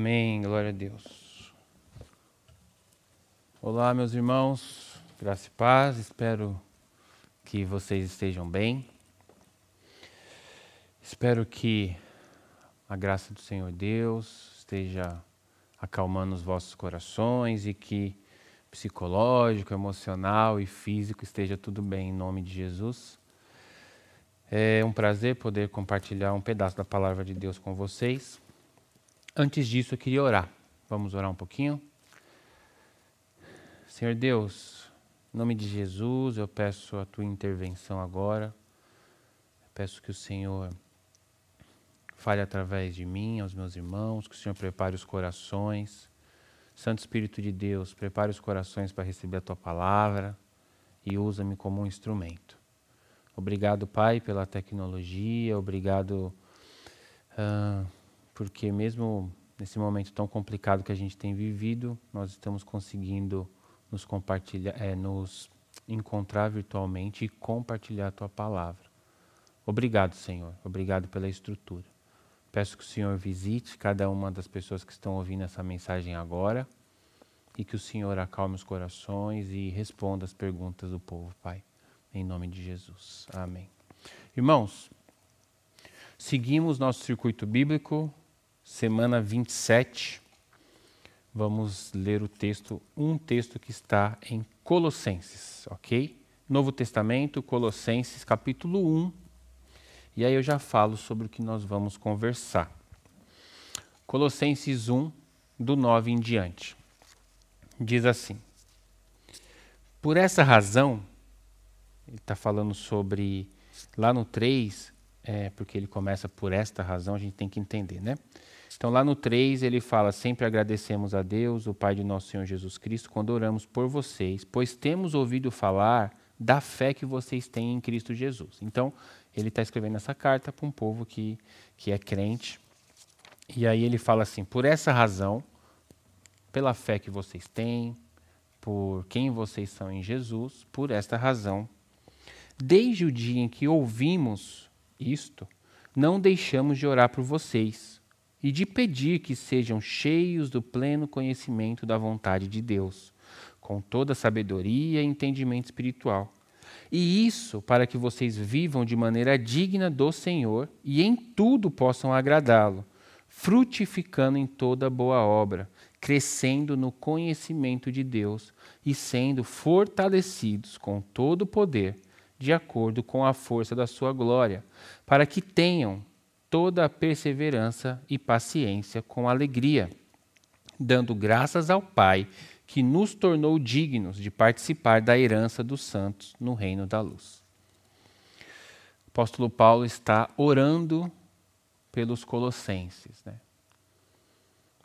Amém, glória a Deus. Olá, meus irmãos, graça e paz, espero que vocês estejam bem. Espero que a graça do Senhor Deus esteja acalmando os vossos corações e que psicológico, emocional e físico esteja tudo bem em nome de Jesus. É um prazer poder compartilhar um pedaço da palavra de Deus com vocês. Antes disso, eu queria orar. Vamos orar um pouquinho. Senhor Deus, em nome de Jesus, eu peço a tua intervenção agora. Eu peço que o Senhor fale através de mim, aos meus irmãos, que o Senhor prepare os corações. Santo Espírito de Deus, prepare os corações para receber a tua palavra e usa-me como um instrumento. Obrigado, Pai, pela tecnologia, obrigado. Uh, porque mesmo nesse momento tão complicado que a gente tem vivido, nós estamos conseguindo nos compartilhar, é, eh, nos encontrar virtualmente e compartilhar a tua palavra. Obrigado, Senhor. Obrigado pela estrutura. Peço que o Senhor visite cada uma das pessoas que estão ouvindo essa mensagem agora e que o Senhor acalme os corações e responda as perguntas do povo, Pai. Em nome de Jesus. Amém. Irmãos, seguimos nosso circuito bíblico semana 27, vamos ler o texto, um texto que está em Colossenses, ok? Novo Testamento, Colossenses, capítulo 1. E aí eu já falo sobre o que nós vamos conversar. Colossenses 1, do 9 em diante. Diz assim: Por essa razão, ele está falando sobre, lá no 3, é, porque ele começa por esta razão, a gente tem que entender, né? Então, lá no 3, ele fala: Sempre agradecemos a Deus, o Pai de nosso Senhor Jesus Cristo, quando oramos por vocês, pois temos ouvido falar da fé que vocês têm em Cristo Jesus. Então, ele está escrevendo essa carta para um povo que, que é crente. E aí ele fala assim: Por essa razão, pela fé que vocês têm, por quem vocês são em Jesus, por esta razão, desde o dia em que ouvimos isto, não deixamos de orar por vocês e de pedir que sejam cheios do pleno conhecimento da vontade de Deus, com toda sabedoria e entendimento espiritual. E isso para que vocês vivam de maneira digna do Senhor e em tudo possam agradá-lo, frutificando em toda boa obra, crescendo no conhecimento de Deus e sendo fortalecidos com todo o poder, de acordo com a força da sua glória, para que tenham toda a perseverança e paciência com alegria, dando graças ao Pai que nos tornou dignos de participar da herança dos santos no reino da luz. O apóstolo Paulo está orando pelos colossenses. Né?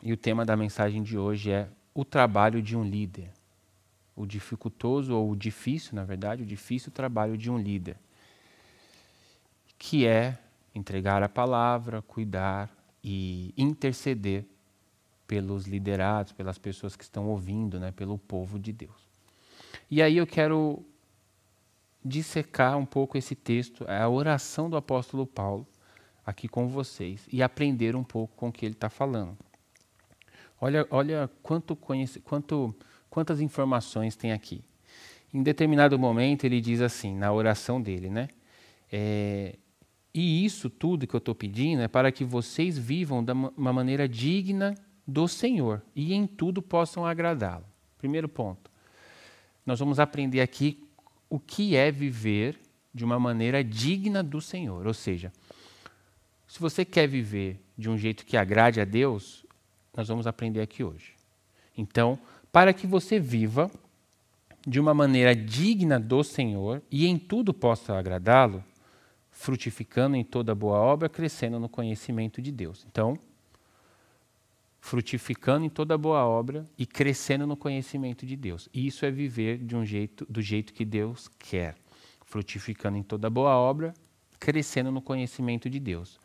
E o tema da mensagem de hoje é o trabalho de um líder. O dificultoso, ou o difícil, na verdade, o difícil trabalho de um líder, que é entregar a palavra, cuidar e interceder pelos liderados, pelas pessoas que estão ouvindo, né, pelo povo de Deus. E aí eu quero dissecar um pouco esse texto, é a oração do apóstolo Paulo, aqui com vocês, e aprender um pouco com o que ele está falando. Olha, olha quanto conhece, quanto, quantas informações tem aqui. Em determinado momento, ele diz assim, na oração dele, né? É, e isso tudo que eu estou pedindo é para que vocês vivam de uma maneira digna do Senhor e em tudo possam agradá-lo. Primeiro ponto. Nós vamos aprender aqui o que é viver de uma maneira digna do Senhor. Ou seja, se você quer viver de um jeito que agrade a Deus, nós vamos aprender aqui hoje. Então, para que você viva de uma maneira digna do Senhor e em tudo possa agradá-lo, frutificando em toda boa obra, crescendo no conhecimento de Deus. Então, frutificando em toda boa obra e crescendo no conhecimento de Deus. E isso é viver de um jeito, do jeito que Deus quer, frutificando em toda boa obra, crescendo no conhecimento de Deus.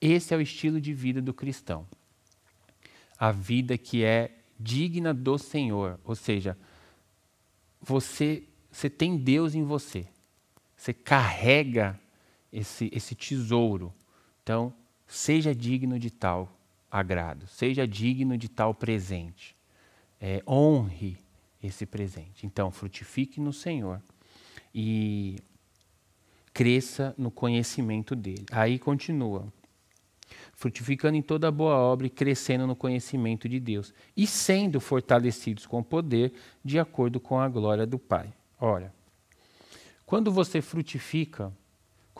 Esse é o estilo de vida do cristão. A vida que é digna do Senhor, ou seja, você você tem Deus em você. Você carrega esse, esse tesouro. Então, seja digno de tal agrado, seja digno de tal presente. É, honre esse presente. Então, frutifique no Senhor e cresça no conhecimento dele. Aí continua. Frutificando em toda boa obra e crescendo no conhecimento de Deus, e sendo fortalecidos com o poder, de acordo com a glória do Pai. Ora, quando você frutifica,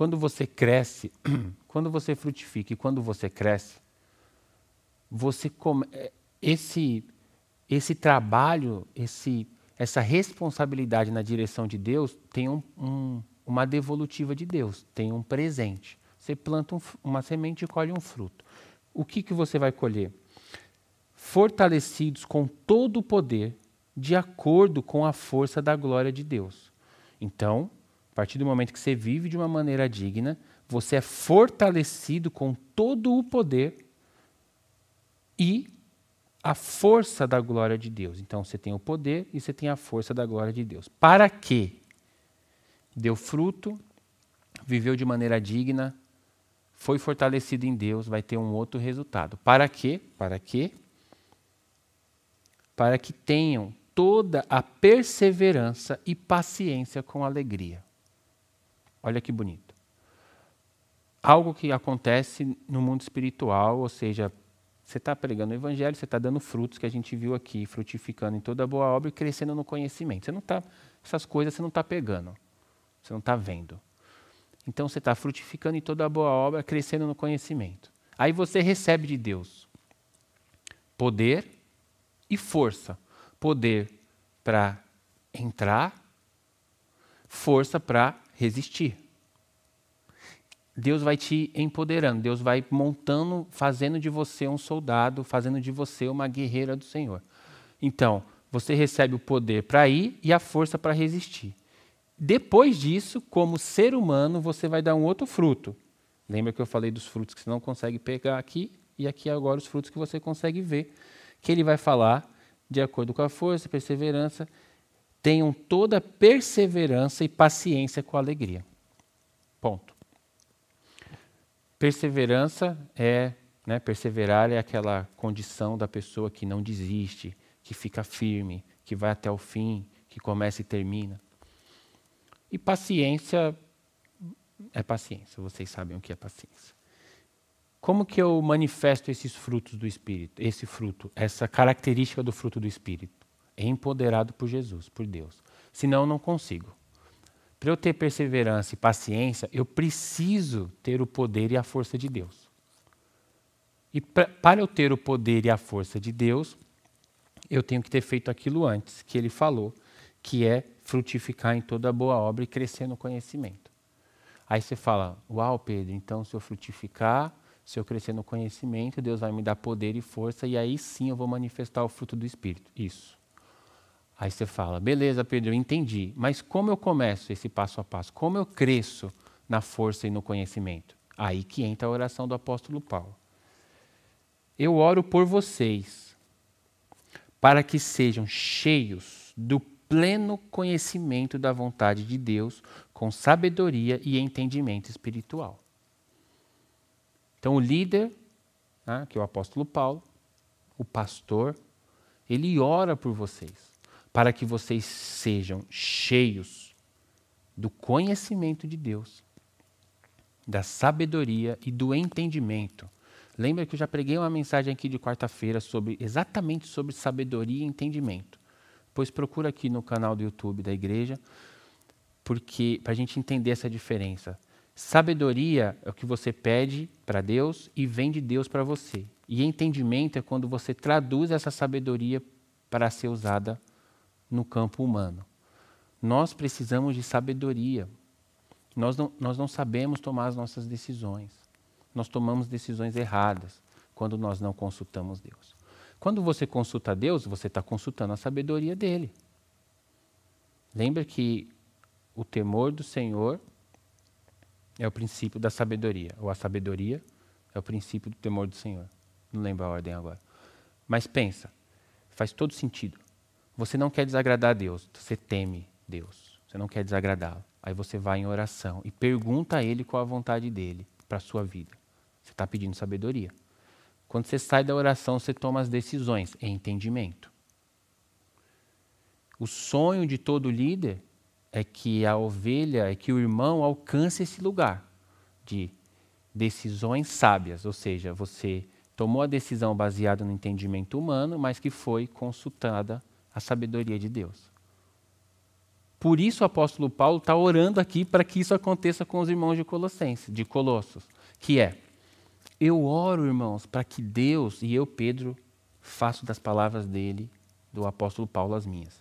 quando você cresce, quando você frutifica e quando você cresce, você come, é, esse esse trabalho, esse essa responsabilidade na direção de Deus tem um, um, uma devolutiva de Deus, tem um presente. Você planta um, uma semente e colhe um fruto. O que, que você vai colher? Fortalecidos com todo o poder, de acordo com a força da glória de Deus. Então, a partir do momento que você vive de uma maneira digna, você é fortalecido com todo o poder e a força da glória de Deus. Então você tem o poder e você tem a força da glória de Deus. Para que deu fruto, viveu de maneira digna, foi fortalecido em Deus, vai ter um outro resultado. Para que? Para que? Para que tenham toda a perseverança e paciência com alegria. Olha que bonito. Algo que acontece no mundo espiritual, ou seja, você está pregando o evangelho, você está dando frutos que a gente viu aqui, frutificando em toda boa obra e crescendo no conhecimento. Você não tá, essas coisas você não está pegando, você não está vendo. Então você está frutificando em toda boa obra, crescendo no conhecimento. Aí você recebe de Deus poder e força. Poder para entrar, força para resistir. Deus vai te empoderando, Deus vai montando, fazendo de você um soldado, fazendo de você uma guerreira do Senhor. Então, você recebe o poder para ir e a força para resistir. Depois disso, como ser humano, você vai dar um outro fruto. Lembra que eu falei dos frutos que você não consegue pegar aqui e aqui agora os frutos que você consegue ver, que ele vai falar de acordo com a força, perseverança tenham toda perseverança e paciência com alegria. Ponto. Perseverança é, né, perseverar é aquela condição da pessoa que não desiste, que fica firme, que vai até o fim, que começa e termina. E paciência é paciência, vocês sabem o que é paciência. Como que eu manifesto esses frutos do espírito, esse fruto, essa característica do fruto do espírito? empoderado por Jesus, por Deus. Senão eu não consigo. Para eu ter perseverança e paciência, eu preciso ter o poder e a força de Deus. E pra, para eu ter o poder e a força de Deus, eu tenho que ter feito aquilo antes que ele falou, que é frutificar em toda boa obra e crescer no conhecimento. Aí você fala: Uau, Pedro, então se eu frutificar, se eu crescer no conhecimento, Deus vai me dar poder e força, e aí sim eu vou manifestar o fruto do Espírito. Isso. Aí você fala, beleza, Pedro, eu entendi, mas como eu começo esse passo a passo? Como eu cresço na força e no conhecimento? Aí que entra a oração do apóstolo Paulo. Eu oro por vocês, para que sejam cheios do pleno conhecimento da vontade de Deus, com sabedoria e entendimento espiritual. Então, o líder, né, que é o apóstolo Paulo, o pastor, ele ora por vocês para que vocês sejam cheios do conhecimento de Deus, da sabedoria e do entendimento. Lembra que eu já preguei uma mensagem aqui de quarta-feira sobre exatamente sobre sabedoria e entendimento. Pois procura aqui no canal do YouTube da igreja, porque para a gente entender essa diferença. Sabedoria é o que você pede para Deus e vem de Deus para você. E entendimento é quando você traduz essa sabedoria para ser usada no campo humano. Nós precisamos de sabedoria. Nós não, nós não sabemos tomar as nossas decisões. Nós tomamos decisões erradas quando nós não consultamos Deus. Quando você consulta Deus, você está consultando a sabedoria dele. Lembra que o temor do Senhor é o princípio da sabedoria, ou a sabedoria é o princípio do temor do Senhor. Não lembro a ordem agora. Mas pensa, faz todo sentido. Você não quer desagradar a Deus, você teme Deus, você não quer desagradá-lo. Aí você vai em oração e pergunta a Ele qual a vontade dele para a sua vida. Você está pedindo sabedoria. Quando você sai da oração, você toma as decisões em é entendimento. O sonho de todo líder é que a ovelha, é que o irmão alcance esse lugar de decisões sábias, ou seja, você tomou a decisão baseada no entendimento humano, mas que foi consultada a sabedoria de Deus. Por isso o apóstolo Paulo está orando aqui para que isso aconteça com os irmãos de Colossenses, de Colossos, que é: eu oro, irmãos, para que Deus e eu, Pedro, faço das palavras dele, do apóstolo Paulo, as minhas.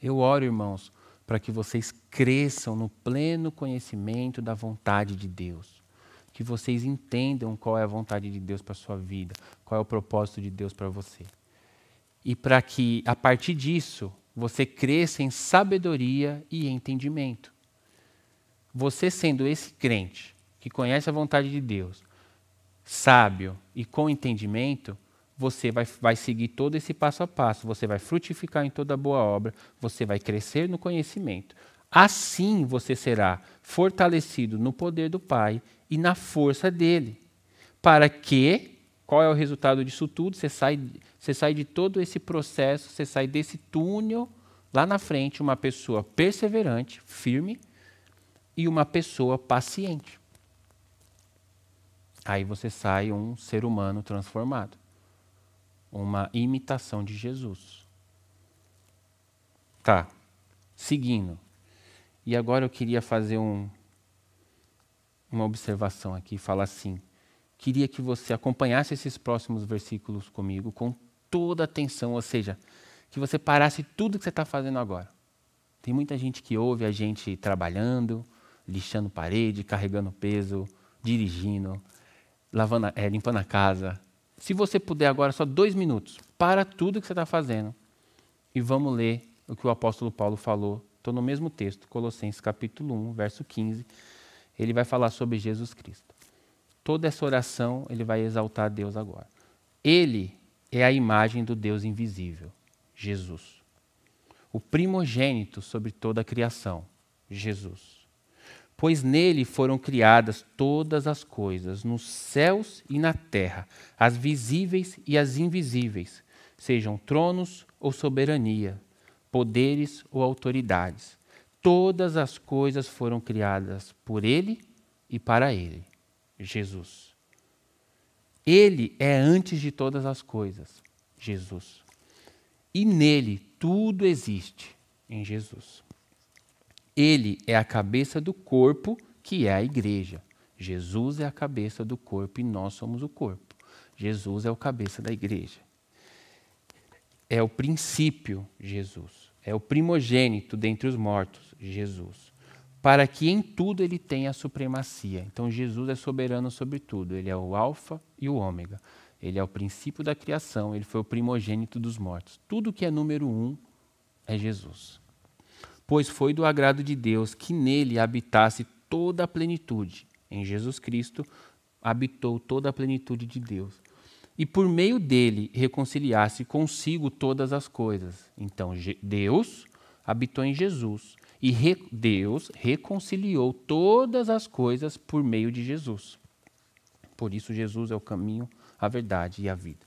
Eu oro, irmãos, para que vocês cresçam no pleno conhecimento da vontade de Deus. Que vocês entendam qual é a vontade de Deus para a sua vida, qual é o propósito de Deus para você e para que, a partir disso, você cresça em sabedoria e entendimento. Você sendo esse crente que conhece a vontade de Deus, sábio e com entendimento, você vai, vai seguir todo esse passo a passo, você vai frutificar em toda boa obra, você vai crescer no conhecimento. Assim você será fortalecido no poder do Pai e na força dele. Para que, qual é o resultado disso tudo? Você sai você sai de todo esse processo, você sai desse túnel lá na frente, uma pessoa perseverante, firme e uma pessoa paciente. Aí você sai um ser humano transformado, uma imitação de Jesus. Tá, seguindo. E agora eu queria fazer um, uma observação aqui, falar assim: queria que você acompanhasse esses próximos versículos comigo com toda a atenção, ou seja, que você parasse tudo que você está fazendo agora. Tem muita gente que ouve a gente trabalhando, lixando parede, carregando peso, dirigindo, lavando, é, limpando a casa. Se você puder agora, só dois minutos, para tudo que você está fazendo e vamos ler o que o apóstolo Paulo falou. Estou no mesmo texto, Colossenses capítulo 1, verso 15. Ele vai falar sobre Jesus Cristo. Toda essa oração ele vai exaltar a Deus agora. Ele é a imagem do Deus invisível, Jesus. O primogênito sobre toda a criação, Jesus. Pois nele foram criadas todas as coisas, nos céus e na terra, as visíveis e as invisíveis, sejam tronos ou soberania, poderes ou autoridades. Todas as coisas foram criadas por ele e para ele, Jesus. Ele é antes de todas as coisas, Jesus. E nele tudo existe, em Jesus. Ele é a cabeça do corpo, que é a igreja. Jesus é a cabeça do corpo e nós somos o corpo. Jesus é o cabeça da igreja. É o princípio, Jesus. É o primogênito dentre os mortos, Jesus para que em tudo ele tenha a supremacia. Então Jesus é soberano sobre tudo, ele é o alfa e o ômega. Ele é o princípio da criação, ele foi o primogênito dos mortos. Tudo que é número um é Jesus. Pois foi do agrado de Deus que nele habitasse toda a plenitude. Em Jesus Cristo habitou toda a plenitude de Deus. E por meio dele reconciliasse consigo todas as coisas. Então Deus habitou em Jesus e re Deus reconciliou todas as coisas por meio de Jesus. Por isso, Jesus é o caminho, a verdade e a vida.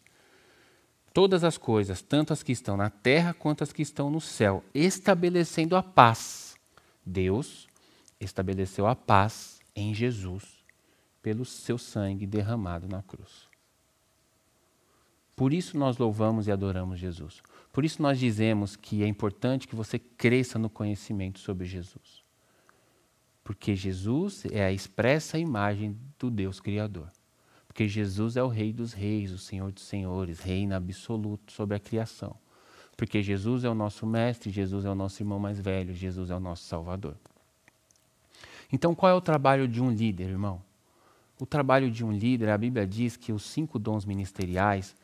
Todas as coisas, tanto as que estão na terra quanto as que estão no céu, estabelecendo a paz. Deus estabeleceu a paz em Jesus pelo seu sangue derramado na cruz. Por isso nós louvamos e adoramos Jesus. Por isso nós dizemos que é importante que você cresça no conhecimento sobre Jesus. Porque Jesus é a expressa imagem do Deus Criador. Porque Jesus é o Rei dos Reis, o Senhor dos Senhores, reina absoluto sobre a criação. Porque Jesus é o nosso mestre, Jesus é o nosso irmão mais velho, Jesus é o nosso Salvador. Então, qual é o trabalho de um líder, irmão? O trabalho de um líder, a Bíblia diz que os cinco dons ministeriais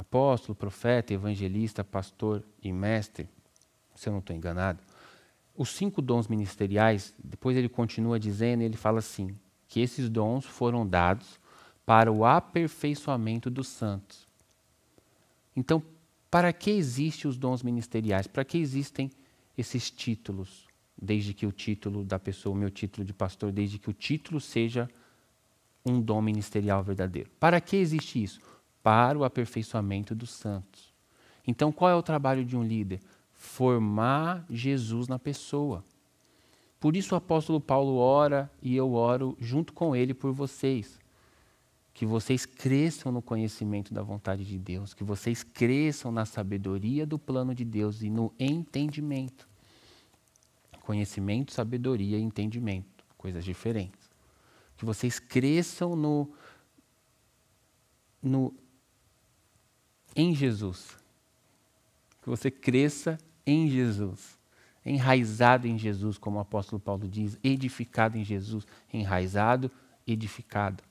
apóstolo, profeta, evangelista, pastor e mestre, se eu não estou enganado, os cinco dons ministeriais, depois ele continua dizendo, ele fala assim, que esses dons foram dados para o aperfeiçoamento dos santos. Então, para que existem os dons ministeriais? Para que existem esses títulos? Desde que o título da pessoa, o meu título de pastor, desde que o título seja um dom ministerial verdadeiro. Para que existe isso? para o aperfeiçoamento dos santos. Então, qual é o trabalho de um líder? Formar Jesus na pessoa. Por isso o apóstolo Paulo ora e eu oro junto com ele por vocês. Que vocês cresçam no conhecimento da vontade de Deus, que vocês cresçam na sabedoria do plano de Deus e no entendimento. Conhecimento, sabedoria e entendimento, coisas diferentes. Que vocês cresçam no, no em Jesus. Que você cresça em Jesus, enraizado em Jesus, como o apóstolo Paulo diz, edificado em Jesus, enraizado, edificado.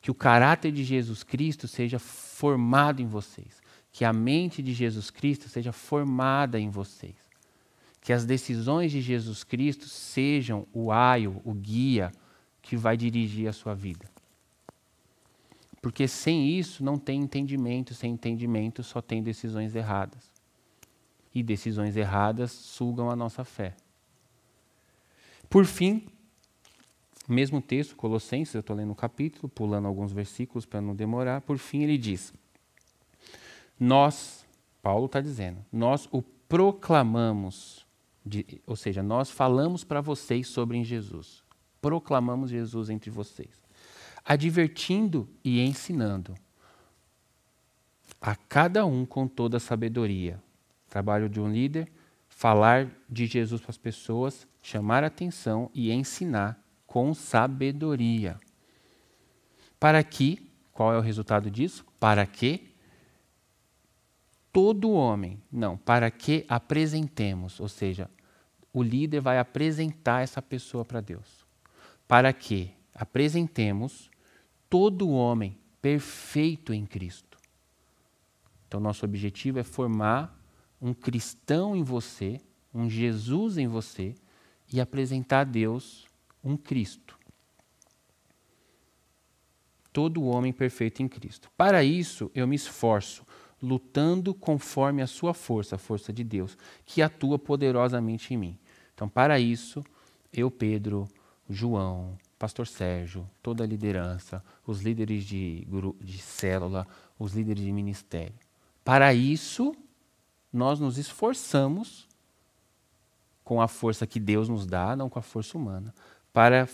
Que o caráter de Jesus Cristo seja formado em vocês, que a mente de Jesus Cristo seja formada em vocês, que as decisões de Jesus Cristo sejam o aio, o guia que vai dirigir a sua vida. Porque sem isso não tem entendimento, sem entendimento só tem decisões erradas. E decisões erradas sugam a nossa fé. Por fim, mesmo texto, Colossenses, eu estou lendo o um capítulo, pulando alguns versículos para não demorar. Por fim, ele diz: Nós, Paulo está dizendo, nós o proclamamos, de, ou seja, nós falamos para vocês sobre Jesus, proclamamos Jesus entre vocês advertindo e ensinando a cada um com toda a sabedoria. Trabalho de um líder, falar de Jesus para as pessoas, chamar atenção e ensinar com sabedoria. Para que, qual é o resultado disso? Para que todo homem, não, para que apresentemos, ou seja, o líder vai apresentar essa pessoa para Deus. Para que apresentemos todo homem perfeito em Cristo. Então, nosso objetivo é formar um cristão em você, um Jesus em você, e apresentar a Deus um Cristo. Todo homem perfeito em Cristo. Para isso, eu me esforço, lutando conforme a sua força, a força de Deus, que atua poderosamente em mim. Então, para isso, eu, Pedro, João, Pastor Sérgio, toda a liderança, os líderes de, de célula, os líderes de ministério. Para isso, nós nos esforçamos com a força que Deus nos dá, não com a força humana, para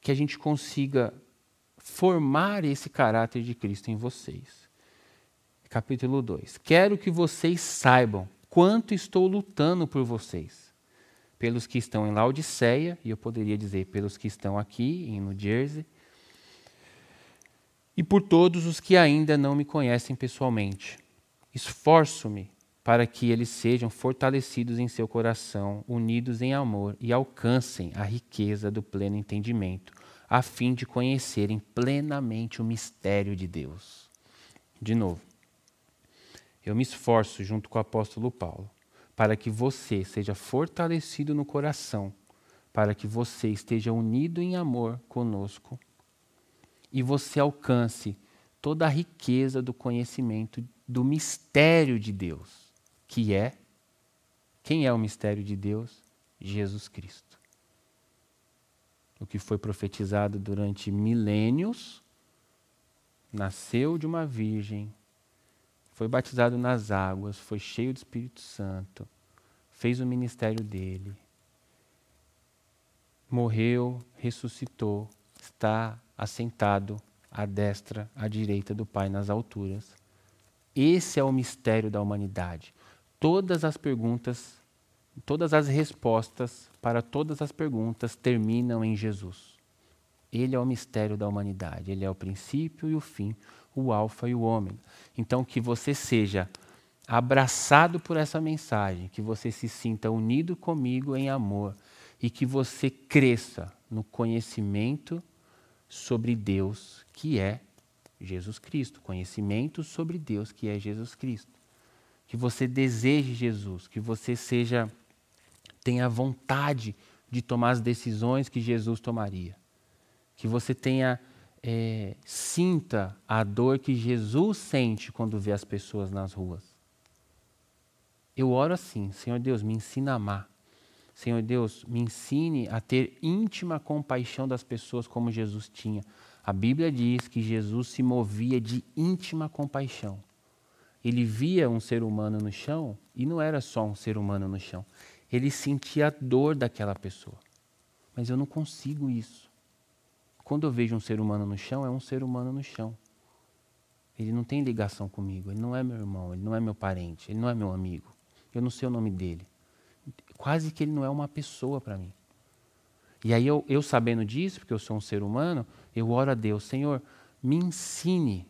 que a gente consiga formar esse caráter de Cristo em vocês. Capítulo 2: Quero que vocês saibam quanto estou lutando por vocês pelos que estão em Laodiceia, e eu poderia dizer pelos que estão aqui em New Jersey, e por todos os que ainda não me conhecem pessoalmente. Esforço-me para que eles sejam fortalecidos em seu coração, unidos em amor e alcancem a riqueza do pleno entendimento, a fim de conhecerem plenamente o mistério de Deus. De novo, eu me esforço junto com o apóstolo Paulo para que você seja fortalecido no coração, para que você esteja unido em amor conosco e você alcance toda a riqueza do conhecimento do mistério de Deus, que é quem é o mistério de Deus? Jesus Cristo. O que foi profetizado durante milênios nasceu de uma virgem, foi batizado nas águas, foi cheio do Espírito Santo, fez o ministério dele, morreu, ressuscitou, está assentado à destra, à direita do Pai nas alturas. Esse é o mistério da humanidade. Todas as perguntas, todas as respostas para todas as perguntas terminam em Jesus. Ele é o mistério da humanidade, ele é o princípio e o fim, o alfa e o ômega. Então que você seja abraçado por essa mensagem, que você se sinta unido comigo em amor e que você cresça no conhecimento sobre Deus, que é Jesus Cristo, conhecimento sobre Deus, que é Jesus Cristo. Que você deseje Jesus, que você seja tenha vontade de tomar as decisões que Jesus tomaria que você tenha é, sinta a dor que Jesus sente quando vê as pessoas nas ruas. Eu oro assim, Senhor Deus, me ensina a amar. Senhor Deus, me ensine a ter íntima compaixão das pessoas como Jesus tinha. A Bíblia diz que Jesus se movia de íntima compaixão. Ele via um ser humano no chão e não era só um ser humano no chão. Ele sentia a dor daquela pessoa. Mas eu não consigo isso. Quando eu vejo um ser humano no chão, é um ser humano no chão. Ele não tem ligação comigo, ele não é meu irmão, ele não é meu parente, ele não é meu amigo. Eu não sei o nome dele. Quase que ele não é uma pessoa para mim. E aí eu, eu sabendo disso, porque eu sou um ser humano, eu oro a Deus, Senhor, me ensine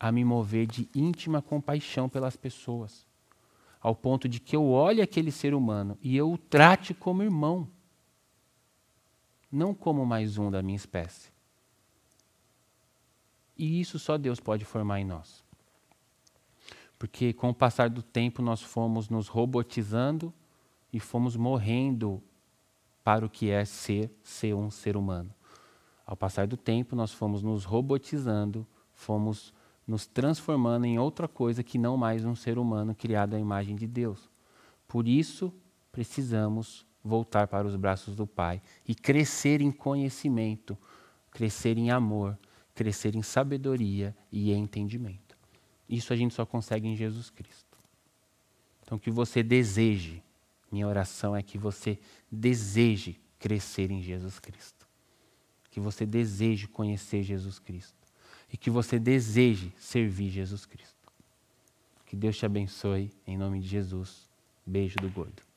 a me mover de íntima compaixão pelas pessoas, ao ponto de que eu olhe aquele ser humano e eu o trate como irmão, não como mais um da minha espécie. E isso só Deus pode formar em nós. Porque com o passar do tempo nós fomos nos robotizando e fomos morrendo para o que é ser, ser um ser humano. Ao passar do tempo nós fomos nos robotizando, fomos nos transformando em outra coisa que não mais um ser humano criado à imagem de Deus. Por isso precisamos voltar para os braços do Pai e crescer em conhecimento, crescer em amor, crescer em sabedoria e entendimento. Isso a gente só consegue em Jesus Cristo. Então, que você deseje, minha oração é que você deseje crescer em Jesus Cristo. Que você deseje conhecer Jesus Cristo. E que você deseje servir Jesus Cristo. Que Deus te abençoe, em nome de Jesus. Beijo do gordo.